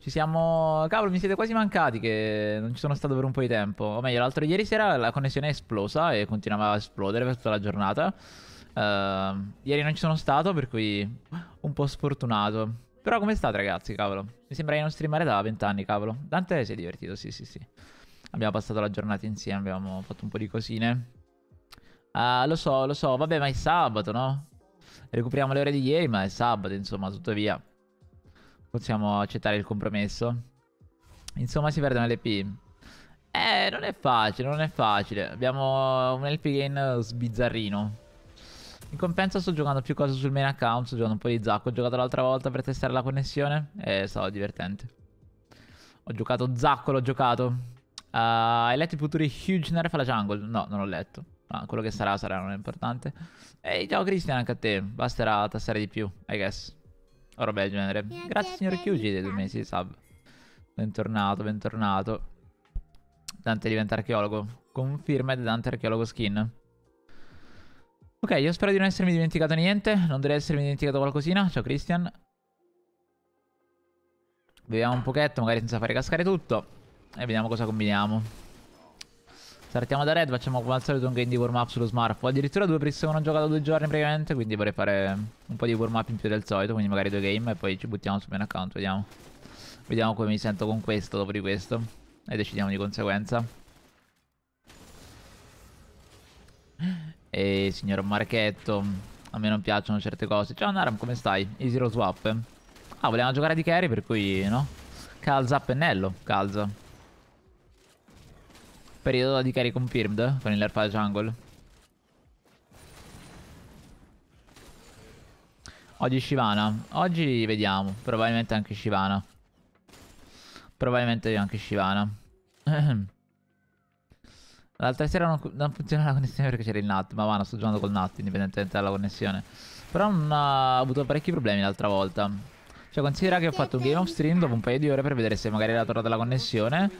Ci siamo... Cavolo, mi siete quasi mancati che non ci sono stato per un po' di tempo. O meglio, l'altro ieri sera la connessione è esplosa e continuava a esplodere per tutta la giornata. Uh, ieri non ci sono stato, per cui un po' sfortunato. Però come state ragazzi, cavolo? Mi sembra di non streamare da vent'anni, cavolo. Dante si è divertito, sì, sì, sì. Abbiamo passato la giornata insieme, abbiamo fatto un po' di cosine. uh, lo so, lo so. Vabbè, ma è sabato, no? Recuperiamo le ore di ieri, ma è sabato, insomma, tuttavia. Possiamo accettare il compromesso. Insomma, si perdono l'EP. Eh, non è facile, non è facile. Abbiamo un LP gain sbizzarrino. In compenso sto giocando più cose sul main account, sto giocando un po' di Zacco. Ho giocato l'altra volta per testare la connessione e eh, stava divertente. Ho giocato Zacco, l'ho giocato. Uh, hai letto i futuri huge nerf alla jungle? No, non l'ho letto. Ma quello che sarà sarà, non è importante. Ehi, ciao Christian, anche a te. Basterà tassare di più, I guess o roba del genere. Grazie signor Chiugi, dei due mesi di sub. Bentornato, bentornato. Dante diventa archeologo. Conferma di Dante archeologo skin. Ok, io spero di non essermi dimenticato niente. Non dovrei essermi dimenticato qualcosina. Ciao Christian. Beviamo un pochetto, magari senza fare cascare tutto. E vediamo cosa combiniamo. Startiamo da red, facciamo come al solito un game di warm up sullo smartphone. addirittura due pressioni che non giocato due giorni praticamente, quindi vorrei fare un po' di warm up in più del solito, quindi magari due game e poi ci buttiamo sul main account, vediamo. Vediamo come mi sento con questo dopo di questo. E decidiamo di conseguenza. E signor Marchetto, a me non piacciono certe cose. Ciao Naram, come stai? Easy Zero Swap. Ah, volevamo giocare di carry, per cui no. Calza a pennello, calza periodo di carry confirmed con il nerf jungle. Oggi Shivana. Oggi vediamo. Probabilmente anche Shivana. Probabilmente anche Shivana. L'altra sera non, non funzionava la connessione perché c'era il NAT, ma vanno, sto giocando col NAT indipendentemente dalla connessione. Però non ha avuto parecchi problemi l'altra volta. Cioè considera che ho fatto un game off stream dopo un paio di ore per vedere se magari era tornata la connessione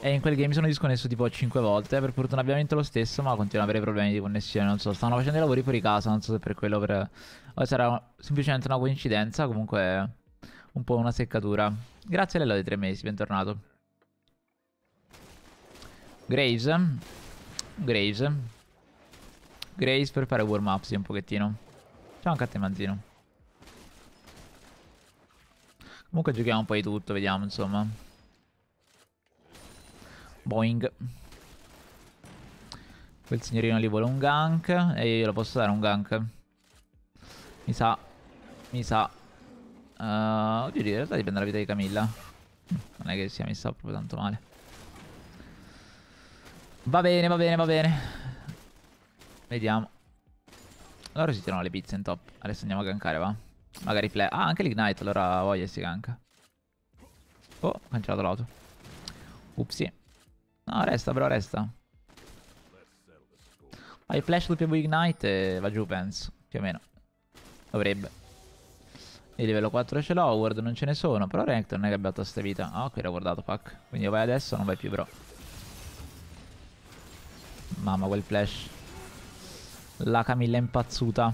e in quel game sono disconnesso tipo 5 volte. Per fortuna abbiamo vinto lo stesso, ma continuo ad avere problemi di connessione. Non so, stanno facendo i lavori fuori casa, non so se per quello per... o sarà semplicemente una coincidenza, comunque un po' una seccatura. Grazie Lello dei tre mesi, bentornato. Graves. Graves. Graves per fare warm up, sì, un pochettino. Ciao anche a te, Manzino. Comunque giochiamo un po' di tutto, vediamo, insomma. Boing. Quel signorino lì vuole un gank e io lo posso dare un gank. Mi sa, mi sa. Uh, oddio, in realtà dipende dalla vita di Camilla. Non è che sia messa proprio tanto male. Va bene, va bene, va bene. Vediamo. Allora si tirano le pizze in top. Adesso andiamo a gankare, va. Magari flash. Ah, anche l'Ignite, allora voglia si ganka. Oh, ho cancellato l'auto. Upsi. No, resta, però resta. Vai flash W ignite e va giù, penso. Più o meno. Dovrebbe. Di livello 4 ce l'ho, Ward non ce ne sono, però Ranked non è che abbia tutta vita. Ah, ok, l'ho guardato, fuck. Quindi vai adesso o non vai più, bro. Mamma, quel flash. La Camilla è impazzuta.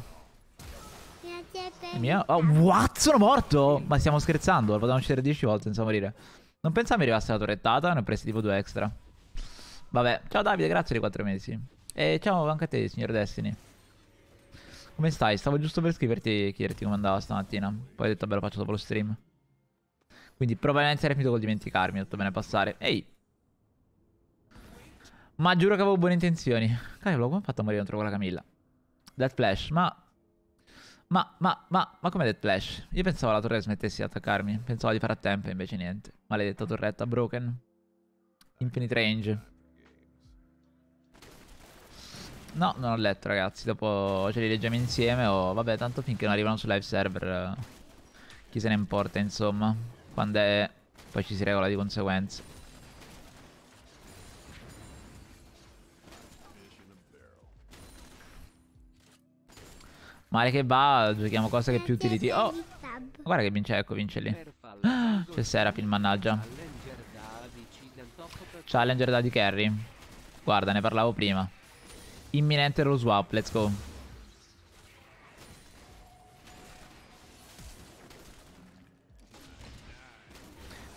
Il mio... Oh, what? Sono morto! Ma stiamo scherzando, lo potevamo uccidere 10 volte senza morire. Non pensavo mi arrivasse la torrettata, ne ho presi tipo due extra. Vabbè, ciao Davide, grazie dei quattro mesi. E ciao anche a te, signor Destiny. Come stai? Stavo giusto per scriverti e chiederti come andava stamattina. Poi ho detto, beh, lo faccio dopo lo stream. Quindi probabilmente sarei finito col dimenticarmi, ho detto bene passare. Ehi! Ma giuro che avevo buone intenzioni. Cavolo, come ho fatto a morire contro quella Camilla? Dead Flash, ma... Ma, ma, ma, ma come Dead Flash? Io pensavo la torretta smettesse di attaccarmi. Pensavo di fare a tempo, invece niente. Maledetta torretta, broken. Infinite range. No, non ho letto ragazzi, dopo ce li leggiamo insieme o oh, vabbè tanto finché non arrivano sul live server eh, chi se ne importa insomma, quando è poi ci si regola di conseguenza. Male che va, giochiamo cose che più utility. Oh, guarda che vince, ecco, vince lì. C'è Serapil, mannaggia. Challenger da di Carry. Guarda, ne parlavo prima imminente lo swap, let's go.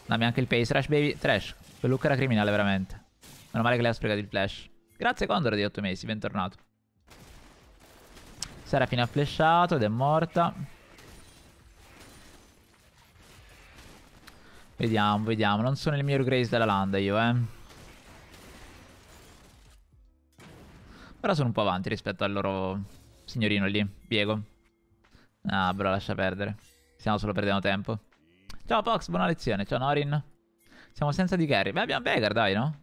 Dammi anche il pace, trash baby, trash. Quel look era criminale veramente. Meno male che lei ha sprecato il flash. Grazie Condor di 8 mesi, bentornato. Serafina ha flashato ed è morta. Vediamo, vediamo. Non sono il miglior Grace della landa io, eh. Però sono un po' avanti rispetto al loro signorino lì, Diego. Ah, bro, lascia perdere. Stiamo solo perdendo tempo. Ciao Pox, buona lezione. Ciao Norin. Siamo senza di carry. Beh, abbiamo Vegar, dai, no?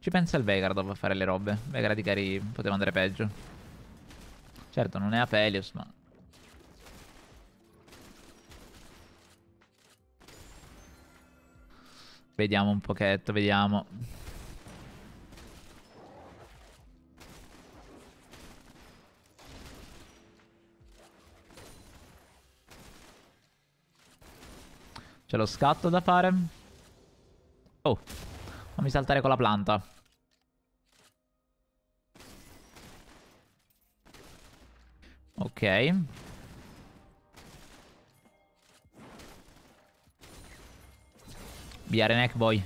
Ci pensa il Vegar dopo a fare le robe. Vegar di carry poteva andare peggio. Certo, non è Apelius, ma... Vediamo un pochetto, vediamo. C'è lo scatto da fare. Oh, fammi saltare con la planta. Ok. Via Renek Boy.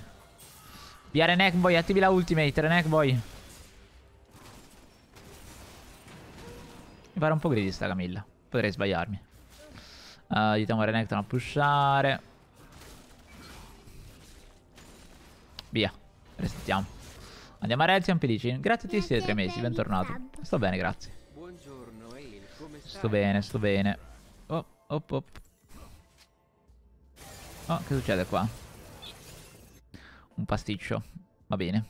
Via Renek attivi la ultimate, Renek Mi pare un po' gridi sta Camilla. Potrei sbagliarmi. Uh, eh, aiutiamo Renekton a pushare. Via. Resettiamo. Andiamo a Relzion Pedicin. Grazie a te, siete tre mesi, bentornato. Sto bene, grazie. Buongiorno, Come Sto bene, sto bene. Oh, op, op. Oh, che succede qua? Un pasticcio. Va bene.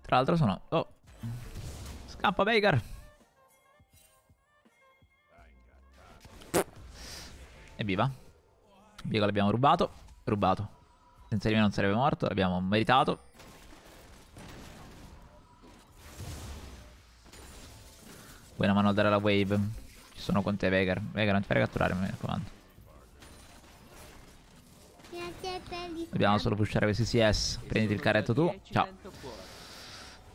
Tra l'altro sono... Oh. Scappa, Veigar. Evviva. Diego l'abbiamo rubato. Rubato. Senza di me non sarebbe morto, l'abbiamo meritato. Buona mano a dare la wave. Ci sono con te, Vegar. Vegar, non ti fai catturare, mi raccomando. Dobbiamo solo pushare questi CS. Prenditi il carretto tu. Ciao.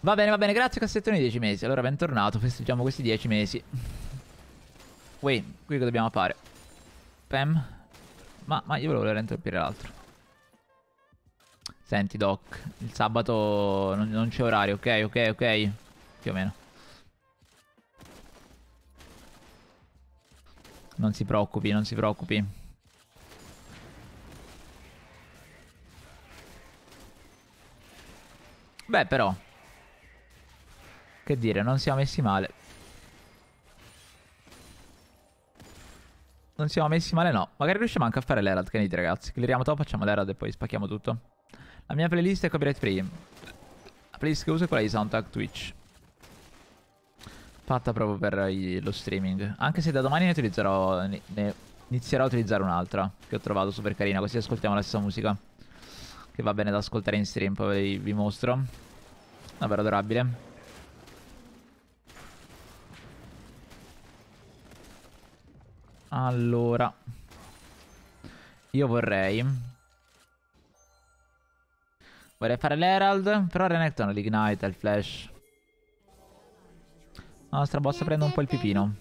Va bene, va bene. Grazie, cassettoni. 10 mesi. Allora, bentornato. Festeggiamo questi 10 mesi. Wait, qui che dobbiamo fare? Pam, ma, ma io volevo interrompere l'altro. Senti, Doc, il sabato non, non c'è orario, ok, ok, ok. Più o meno. Non si preoccupi, non si preoccupi. Beh, però. Che dire, non siamo messi male. non siamo messi male, no. Magari riusciamo anche a fare l'Herald, che ne dite ragazzi? Cleariamo top, facciamo l'Herald e poi spacchiamo tutto. La mia playlist è copyright free. La playlist che uso è quella di Soundtrack Twitch. Fatta proprio per lo streaming. Anche se da domani ne utilizzerò... Ne, ne inizierò a utilizzare un'altra, che ho trovato super carina, così ascoltiamo la stessa musica. Che va bene da ascoltare in stream, poi vi mostro. Davvero adorabile. Allora. Io vorrei... Vorrei fare l'Herald, però Renekton non l'ignite il flash. La nostra boss prende un po' il pipino.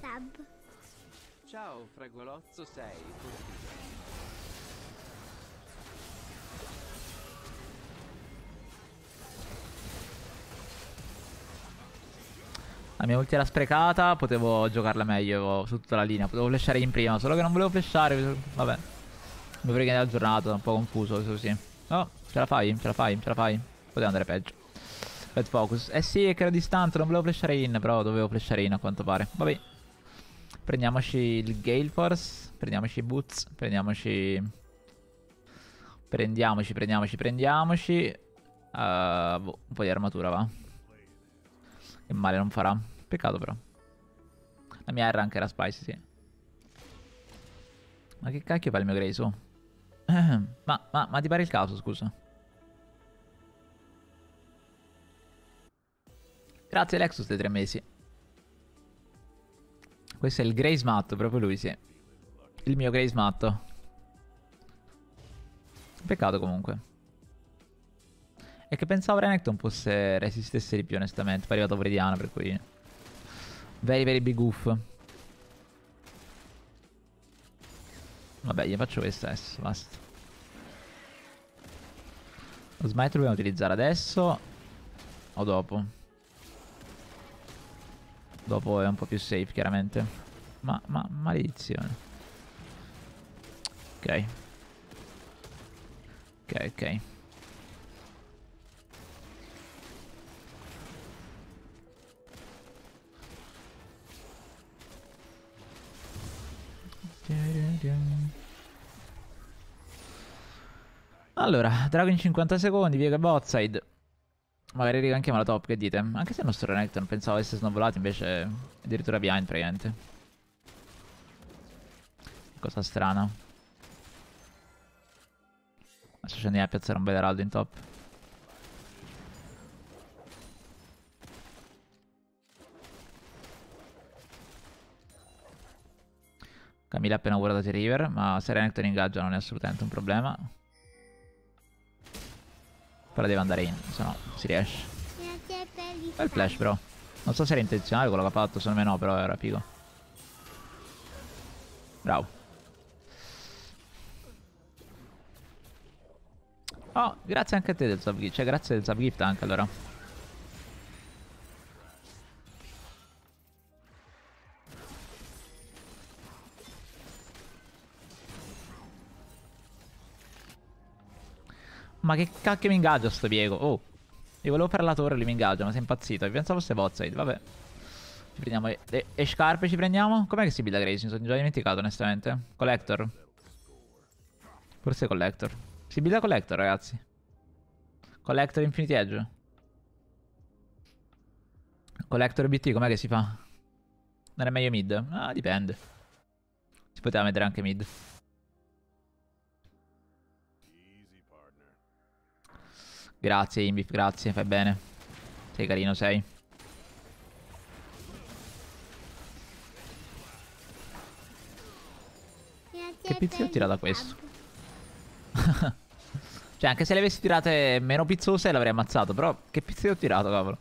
Ciao, Fragolozzo sei La mia ulti era sprecata, potevo giocarla meglio su tutta la linea. Potevo flashare in prima, solo che non volevo flashare. Vabbè. Mi frega della giornata, un po' confuso così. No, ce la fai, ce la fai, ce la fai. Poteva andare peggio. Bad focus. Eh sì, che era distante, non volevo flashare in, però dovevo flashare in a quanto pare. Vabbè. Prendiamoci il Gale Force, prendiamoci i Boots, prendiamoci... Prendiamoci, prendiamoci, prendiamoci. Uh, boh, un po' di armatura va. Che male non farà. Peccato però. La mia R anche era spicy, sì. Ma che cacchio fa il mio Grace, oh? Ehm, ma, ma, ma ti pare il caso, scusa? Grazie Lexus dei tre mesi. Questo è il Grace matto, proprio lui, sì. Il mio Grace matto. Peccato comunque. E che pensavo Renekton fosse resistesse di più, onestamente. Poi è arrivato Viridiana, per cui... Very, very big goof. Vabbè, gli faccio questa adesso, basta. Lo smite dobbiamo utilizzare adesso o dopo? Dopo è un po' più safe, chiaramente. Ma, ma, maledizione. Ok. Ok, ok. Allora, Dragon 50 secondi, via Botside. Magari ricanchiamo la top, che dite? Anche se il nostro Renekton pensavo essere snobolato, invece è addirittura behind praticamente. Cosa strana. Adesso scendiamo a piazzare un bel heraldo in top. Mille appena guardati River, ma se Renekton ingaggia non è assolutamente un problema. Però deve andare in, se no si riesce. Bel flash bro. Non so se era intenzionale quello che ha fatto, secondo me no, però era figo. Bravo. Oh, grazie anche a te del subgift, cioè grazie del subgift anche allora. Ma che cacchio mi ingaggia sto piego? Oh. Io volevo fare la torre lì mi ingaggia, ma sei impazzito. Io pensavo fosse Bozzade, vabbè. Ci prendiamo le, le scarpe, ci prendiamo. Com'è che si builda Grace? Mi sono già dimenticato, onestamente. Collector. Forse Collector. Si builda Collector, ragazzi. Collector Infinity Edge. Collector BT, com'è che si fa? Non è meglio mid? Ah, dipende. Si poteva mettere anche mid. Grazie Imbif, grazie, fai bene. Sei carino, sei. Che Grazie che tirato tirata questo? cioè, anche se le avessi tirate meno pizzose l'avrei ammazzato, però che pizza ho tirato, cavolo.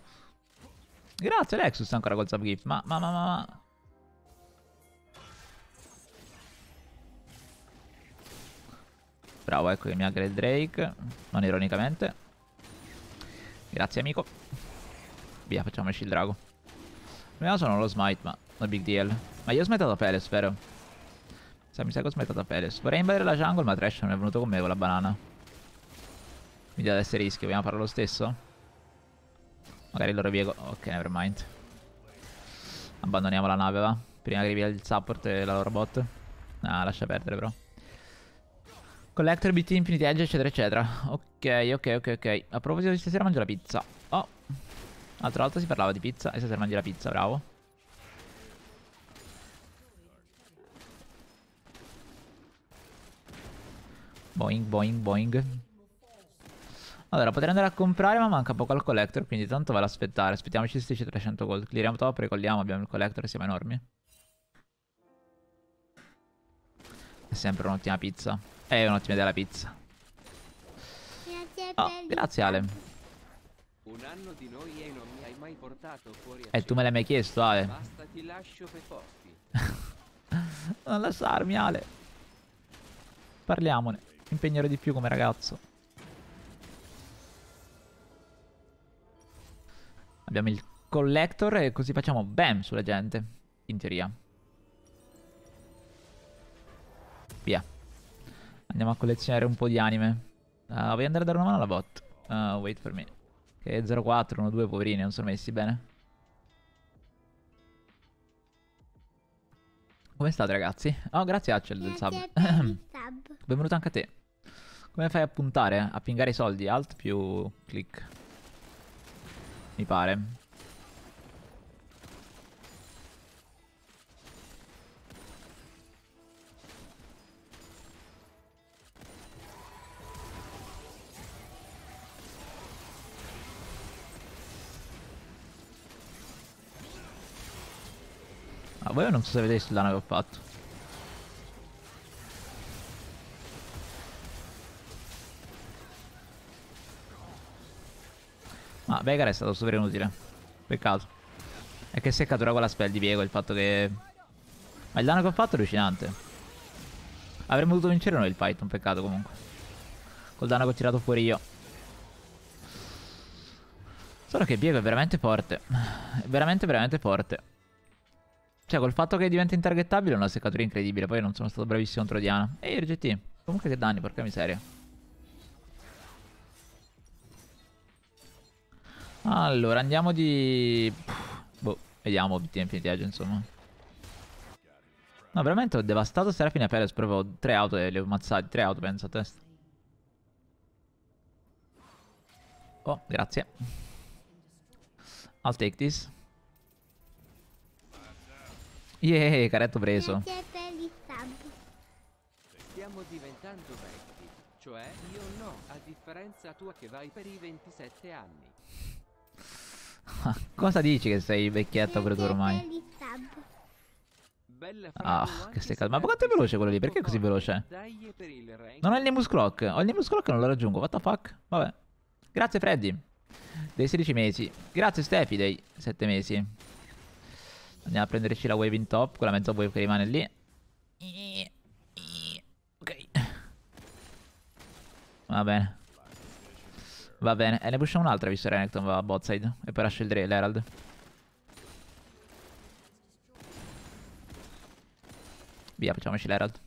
Grazie Lexus ancora col subgift, ma ma ma ma... Bravo, ecco che mi aggra il Drake, non ironicamente. Grazie amico. Via, facciamoci il drago. Prima no, sono lo smite, ma no big deal. Ma io ho smetato Peles, vero? Sa, mi sa che ho a Peles. Vorrei invadere la jungle, ma Trash non è venuto con me con la banana. Mi Quindi adesso rischio, vogliamo farlo lo stesso? Magari loro viego Ok, nevermind. Abbandoniamo la nave, va? Prima che arrivi il support e la loro bot. Ah, lascia perdere, però. Collector, BT, Infinity Edge, eccetera, eccetera. Ok, ok, ok, ok. A proposito di stasera mangio la pizza. Oh. L'altra volta si parlava di pizza e stasera mangi la pizza, bravo. Boing, boing, boing. Allora, potrei andare a comprare, ma manca poco al collector, quindi tanto vale aspettare. Aspettiamoci se dice 300 gold. Cleariamo top, ricolliamo, abbiamo il collector, siamo enormi. È sempre un'ottima pizza. È eh, un'ottima idea la pizza. Grazie, oh, grazie Ale. Un anno di noi e non mi hai mai portato fuori a E eh, tu me l'hai mai chiesto, Ale. Basta ti lascio per forti. non lasciarmi, Ale. Parliamone. Impegnerò di più come ragazzo. Abbiamo il collector e così facciamo bam sulla gente. In teoria. Via. Andiamo a collezionare un po' di anime. Uh, voglio andare a dare una mano alla bot. Uh, wait for me. Che è 04, 12, poverini, non sono messi bene. Come state ragazzi? Oh, grazie Accel del sub. sub. Benvenuto anche a te. Come fai a puntare? A pingare i soldi? Alt più click. Mi pare. Ma ah, voi non so se vedete il danno che ho fatto. Ma Vegar è stato super inutile. Peccato. È che si è catturato la spell di Viego il fatto che... Ma il danno che ho fatto è allucinante. Avremmo dovuto vincere noi il fight, un peccato comunque. Col danno che ho tirato fuori io. Solo che Viego è veramente forte. È veramente, veramente forte. Cioè, col fatto che diventa intargettabile è una seccatura incredibile. Poi non sono stato bravissimo contro Diana. Ehi, RGT. Comunque che danni, porca miseria. Allora, andiamo di... boh, vediamo BT Infinity Edge, insomma. No, veramente ho devastato Serafina Perez, proprio tre auto e eh, le ho ammazzate. Tre auto, penso, a testa. Oh, grazie. I'll take this. Yeee, caretto preso. Stiamo diventando vecchi. Cioè, io no, a differenza tua che vai per i 27 anni. Cosa dici che sei vecchietto credo ormai? Ah, che stai calmo. Ma quanto è veloce quello lì? Perché è così veloce? Non ho il Nemus Clock. Ho il Nemus Clock e non lo raggiungo. What the fuck? Vabbè. Grazie, Freddy. Dei 16 mesi. Grazie, Stefi, dei 7 mesi. Andiamo a prenderci la wave in top, quella mezza wave che rimane lì. Ok. Va bene. Va bene. E eh, ne pushiamo un'altra visto che Renekton va a bot E poi lascia l'Herald. Via, facciamoci l'Herald.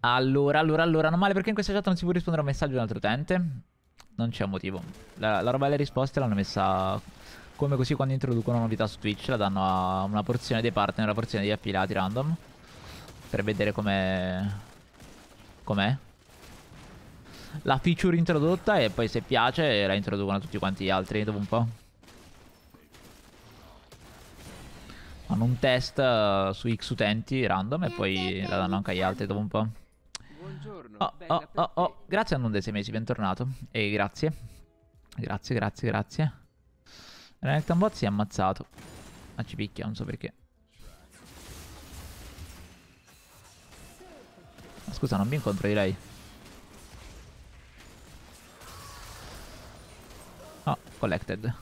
Allora, allora, allora. Non male perché in questa chat non si può rispondere a un messaggio di un altro utente. Non c'è un motivo. La, la roba delle risposte l'hanno messa come così quando introducono novità su Twitch la danno a una porzione dei partner, una porzione degli affiliati random. Per vedere com'è... Com'è? La feature introdotta e poi se piace la introducono a tutti quanti gli altri dopo un po'. Fanno un test eh, su X utenti random e poi la danno anche agli altri dopo un po'. Buongiorno. Oh, oh, oh, oh. Grazie a non dei sei mesi, bentornato. E grazie. Grazie, grazie, grazie. Renekton bot si è ammazzato. Ma ci picchia, non so perché. Ma scusa, non mi incontro di lei. Oh, collected.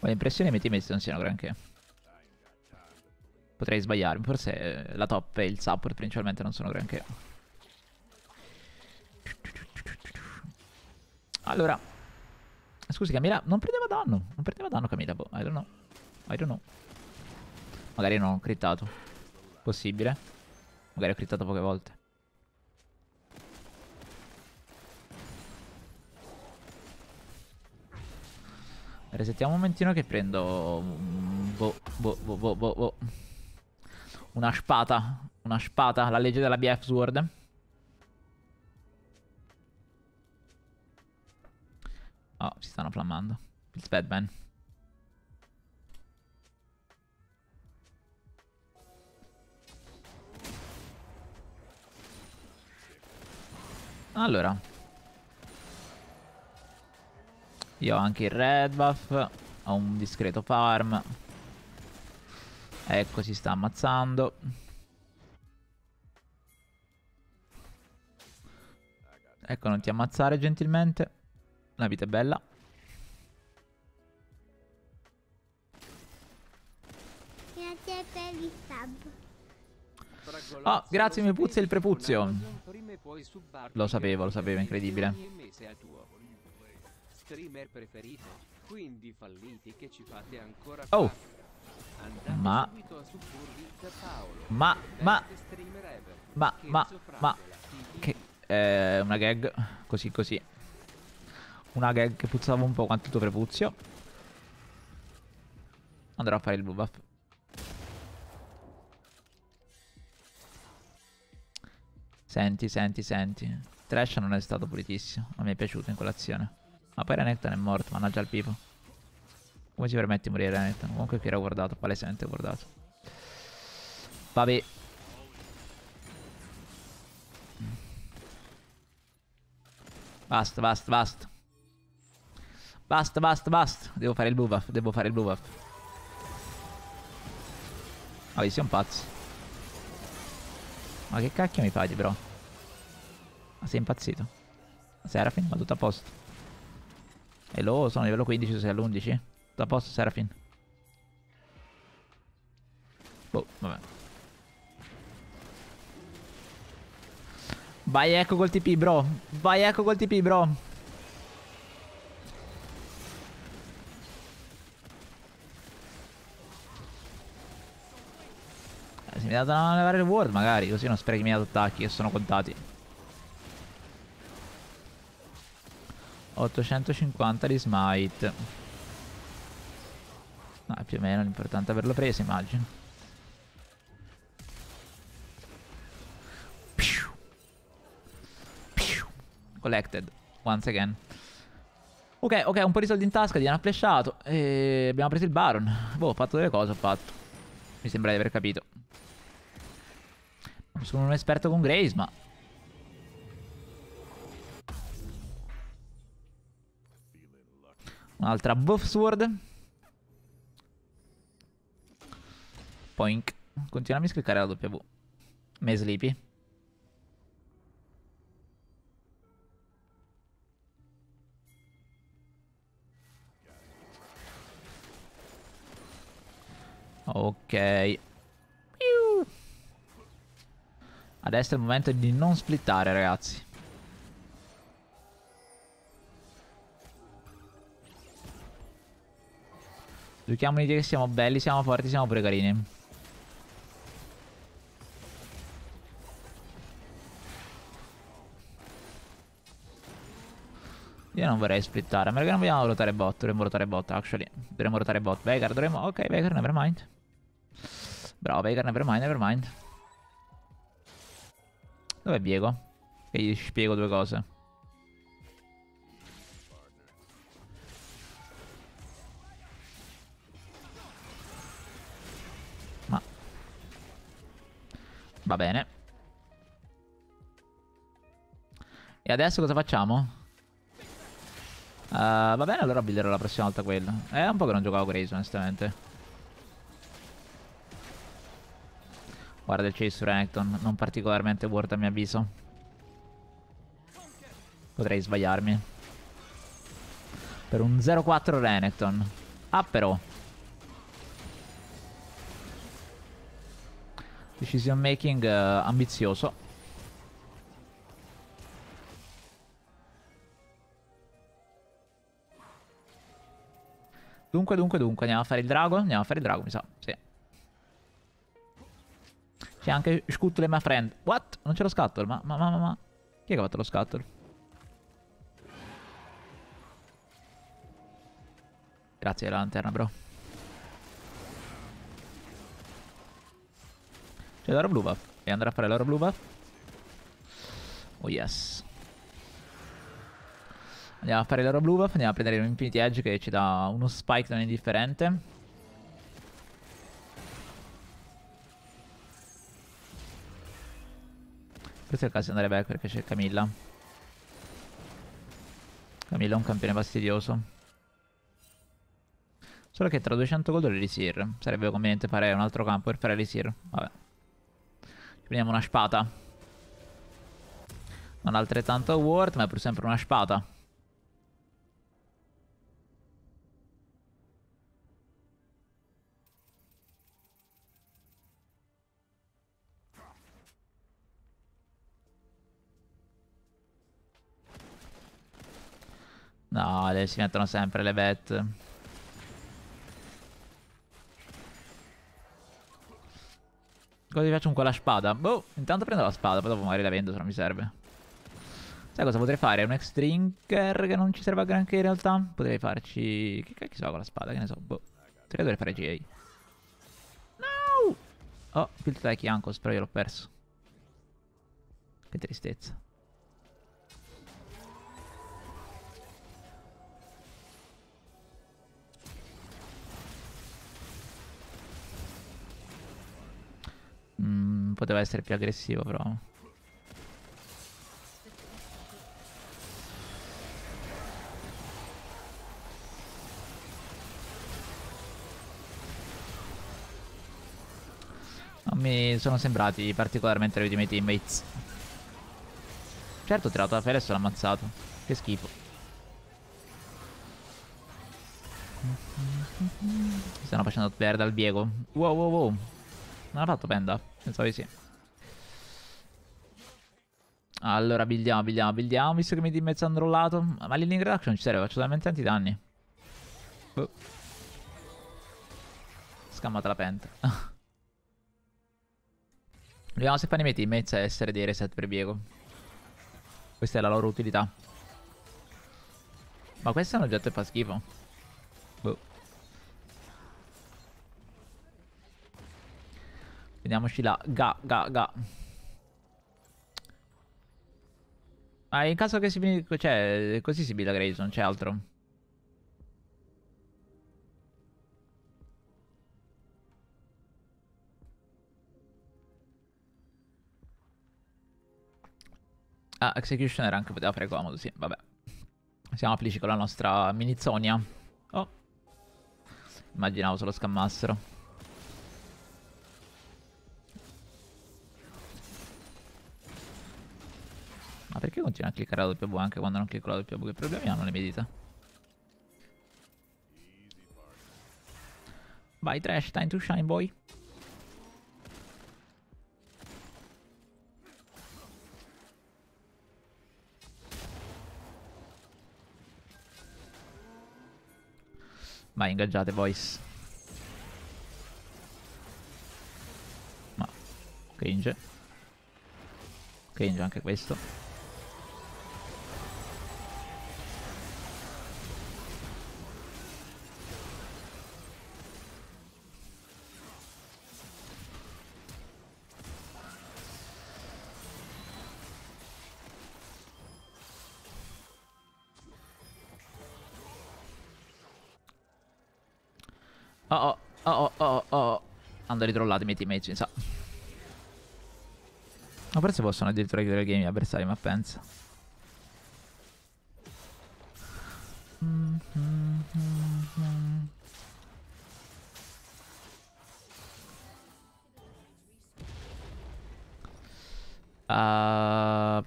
Ho l'impressione che i miei teammates non siano granché. Potrei sbagliarmi, forse eh, la top e il support principalmente non sono granché. Allora, scusi Camilla, non prendeva danno, non prendeva danno Camilla, boh, I don't know, I don't know. Magari non ho crittato, possibile, magari ho crittato poche volte. Resettiamo un momentino che prendo... Boh, boh, boh, boh, boh, boh. Una spata. Una spata, la legge della BF Sword. Oh, ah, si stanno flammando. Il Batman. Allora. Io ho anche il red buff. Ho un discreto farm. Ecco, si sta ammazzando. Ecco, non ti ammazzare gentilmente. La vita è bella. Grazie per il sub. Oh, grazie mi puzza il prepuzio. Lo sapevo, lo sapevo, incredibile. Oh. Ma ma ma ma ma ma che è una gag così così una gag che puzzava un po' quanto il tuo prepuzio. Andrò a fare il buff. Senti, senti, senti. Trash non è stato pulitissimo. Non mi è piaciuto in quell'azione. Ma poi Renekton è morto, mannaggia il pipo. Come si permette di morire Renekton? Comunque qui era guardato, palesemente guardato. Vabbè. Basta, basta, basta. Basta, basta, basta. Devo fare il blue buff, devo fare il blue buff. Vabbè, sei un pazzo. Ma che cacchio mi fai, bro? Ma sei impazzito. Serafin, ma tutto a posto. E lo sono a livello 15, sei all'11. Tutto a posto, Serafin. Boh, vabbè. Vai ecco col TP, bro. Vai ecco col TP, bro. mi ha dato una levare ward magari, così non sprechi i miei attacchi che sono contati. 850 di smite. No, più o meno l'importante è averlo preso, immagino. Collected, once again. Ok, ok, un po' di soldi in tasca, gli hanno flashato e abbiamo preso il Baron. Boh, ho fatto delle cose, ho fatto. Mi sembra di aver capito sono un esperto con Grace, ma... Un'altra buff sword. Poink. Continua a misclicare la W. Me sleepy. Ok. Adesso è il momento di non splittare, ragazzi. Giochiamo dire che siamo belli, siamo forti, siamo pure carini. Io non vorrei splittare, a ma perché non vogliamo ruotare bot? Dovremmo ruotare bot, actually. Dovremmo ruotare bot. Vegar, dovremmo... Ok, Vegar, nevermind. Bravo, Vegar, nevermind, nevermind. Dov'è Diego? Che gli spiego due cose. Ma... Va bene. E adesso cosa facciamo? Uh, va bene, allora builderò la prossima volta quello. È un po' che non giocavo Grace, onestamente. Guarda il chase su Renekton, non particolarmente worth a mio avviso. Potrei sbagliarmi. Per un 0-4 Renekton. Ah però. Decision making uh, ambizioso. Dunque, dunque, dunque, andiamo a fare il drago? Andiamo a fare il drago, mi sa, sì. C'è anche Scuttle my friend. What? Non c'è lo scuttle? Ma, ma, ma, ma, Chi è che ha fatto lo scuttle? Grazie della lanterna, bro. C'è l'oro blu buff. E andrà a fare l'oro blu buff? Oh yes. Andiamo a fare l'oro blu buff, andiamo a prendere un Infinity Edge che ci dà uno spike non indifferente. Questo è il caso di andare back perché c'è Camilla. Camilla è un campione fastidioso. Solo che tra 200 gold e l'Elisir. Sarebbe conveniente fare un altro campo per fare l'Elisir. Vabbè. Ci prendiamo una spada. Non altrettanto ward, ma è pur sempre una spada. uguale, si mettono sempre le bet. Cosa ti faccio con la spada? Boh, intanto prendo la spada, poi dopo magari la vendo se non mi serve. Sai cosa potrei fare? Un ex-drinker che non ci serve a granché in realtà? Potrei farci... Che cacchio so con la spada? Che ne so, boh. Credo dovrei fare GA. No! Oh, Pilt Like Yankos, però io l'ho perso. Che tristezza. poteva essere più aggressivo però. Non mi sono sembrati particolarmente brevi i miei teammates. Certo ho tirato la fera e sono ammazzato. Che schifo. stanno facendo perdere al Diego. Wow wow wow. Non ha fatto Penda? Pensavo di sì. Allora, buildiamo, buildiamo, buildiamo. Visto che mi di mezzo hanno rollato. Ma l'healing reduction ci serve, faccio talmente tanti danni. Boh. Scammata la penta. Vediamo se fanno i miei teammates a essere dei reset per Viego. Questa è la loro utilità. Ma questo è un oggetto che fa schifo. Vediamoci là. Ga, ga, ga. Ma in caso che si finisca... Cioè, così si builda Grayson, c'è altro. Ah, Executioner anche poteva fare comodo, sì, vabbè. Siamo felici con la nostra minizonia. Oh. Immaginavo se lo scammassero. Ma perché continua a cliccare la doppia V anche quando non clicco la doppia V? Che problemi hanno le mie dita? Vai Trash, time to shine boy. Vai, ingaggiate, boys. Ma... Cringe. Cringe anche questo. andare a i miei teammates, mi sa. Ma forse possono addirittura chiudere il game gli avversari, ma pensa. Uh...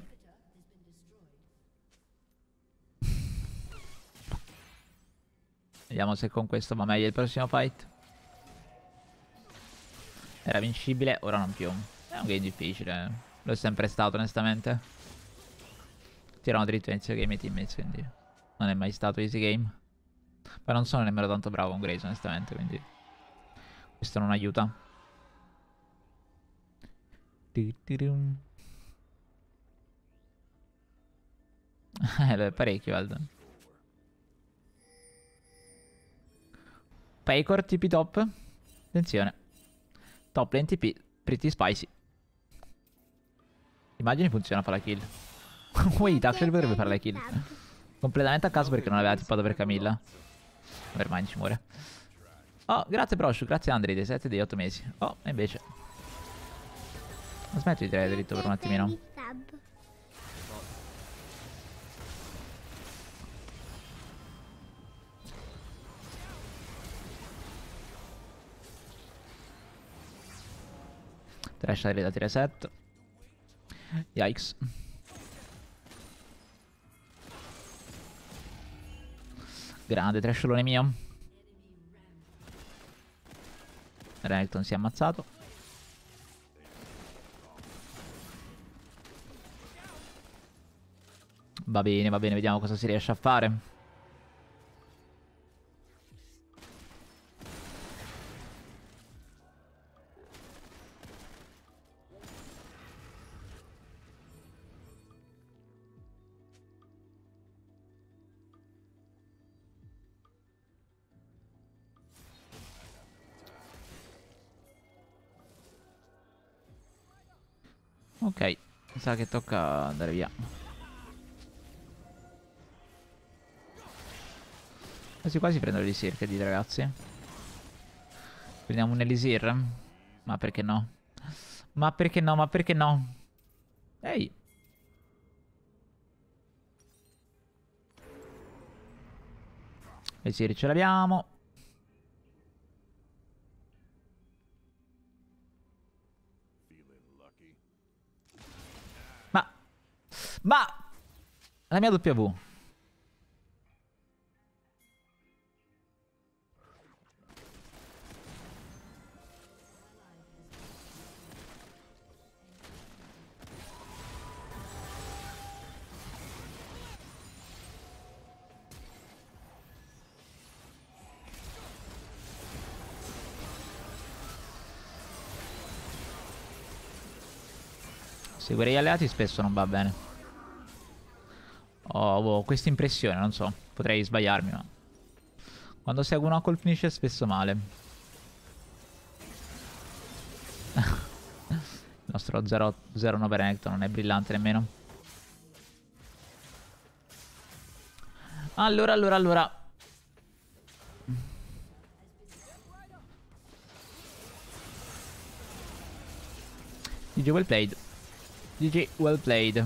Vediamo se con questo va meglio il prossimo fight. Era vincibile, ora non più. È un game difficile. Eh. Lo è sempre stato, onestamente. Tirano dritto inizio game i teammates, quindi... Non è mai stato easy game. Ma non sono nemmeno tanto bravo con Grace, onestamente, quindi... Questo non aiuta. Eh, parecchio, Aldo. Paycor, tipi top. Attenzione. Top lane TP, pretty spicy. Immagini funziona per la kill. Wait, Axel dovrebbe fare la kill. Completamente a caso perché non aveva tippato per Camilla. Nevermind, ci muore. Oh, grazie Broshu, grazie Andri, dei 7 e dei 8 mesi. Oh, e invece. Smetto di tirare dritto per un attimino. Thresher da tier 7. Yikes. Grande trasciolone mio. Renekton si è ammazzato. Va bene, va bene, vediamo cosa si riesce a fare. sa che tocca andare via. Quasi quasi prendo l'elisir che dite ragazzi. Prendiamo un elisir? Ma perché no? Ma perché no? Ma perché no? Ehi. Elisir ce l'abbiamo. Ma... La mia W. Seguire gli alleati spesso non va bene. Ho oh, questa impressione, non so. Potrei sbagliarmi, ma... Quando seguo una call finisce spesso male. Il nostro 0-9 Renekton non è brillante nemmeno. Allora, allora, allora... GG well played. GG well played.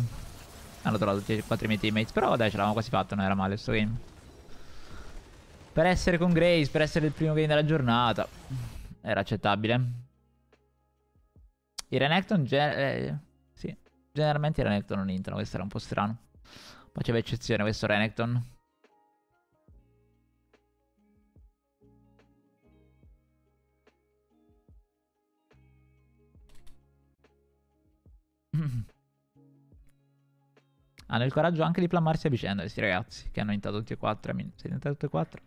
Hanno trovato tutti e quattro i miei teammates. Però dai, ce l'avevamo quasi fatta, non era male questo game. Per essere con Grace, per essere il primo game della giornata. Era accettabile. I Renekton... Eh, sì, generalmente i Renekton non entrano, questo era un po' strano. Faceva eccezione questo Renekton. hanno il coraggio anche di plamarsi a vicenda questi ragazzi che hanno aiutato tutti e quattro. Siete entrati tutti e quattro?